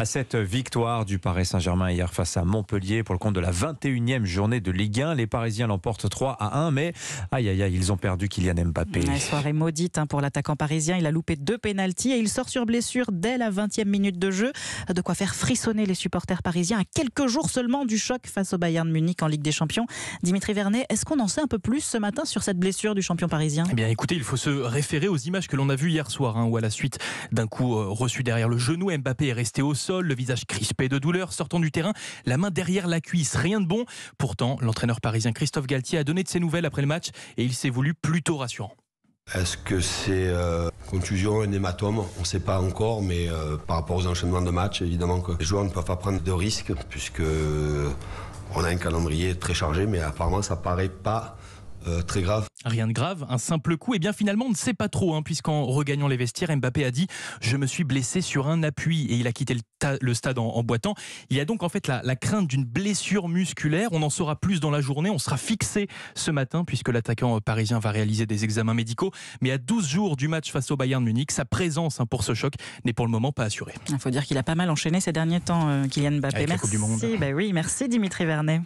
à cette victoire du Paris Saint-Germain hier face à Montpellier pour le compte de la 21e journée de Ligue 1. Les Parisiens l'emportent 3 à 1, mais aïe aïe aïe, ils ont perdu Kylian Mbappé. La soirée maudite hein, pour l'attaquant parisien. Il a loupé deux pénalties et il sort sur blessure dès la 20e minute de jeu. De quoi faire frissonner les supporters parisiens à quelques jours seulement du choc face au Bayern Munich en Ligue des Champions. Dimitri Vernet, est-ce qu'on en sait un peu plus ce matin sur cette blessure du champion parisien Eh bien, écoutez, il faut se référer aux images que l'on a vues hier soir, hein, où à la suite d'un coup euh, reçu derrière le genou, Mbappé est resté au sol le visage crispé de douleur, sortant du terrain, la main derrière la cuisse. Rien de bon. Pourtant, l'entraîneur parisien Christophe Galtier a donné de ses nouvelles après le match et il s'est voulu plutôt rassurant. Est-ce que c'est euh, contusion, un hématome On ne sait pas encore, mais euh, par rapport aux enchaînements de matchs, évidemment que les joueurs ne peuvent pas prendre de risques, puisque euh, on a un calendrier très chargé, mais apparemment ça paraît pas euh, très grave. Rien de grave, un simple coup. Et eh bien finalement, on ne sait pas trop, hein, puisqu'en regagnant les vestiaires, Mbappé a dit Je me suis blessé sur un appui et il a quitté le, stade en, boitant. Il y a donc en fait la, crainte d'une blessure musculaire. On en saura plus dans la journée. On sera fixé ce matin, puisque l'attaquant euh, parisien va réaliser des examens médicaux. Mais à 12 jours du match face au Bayern Munich, sa présence hein, pour ce choc n'est pour le moment pas assurée. Il faut dire qu'il a pas mal enchaîné ces derniers temps, euh, Kylian Mbappé. merci. Ben oui, merci Dimitri Vernet.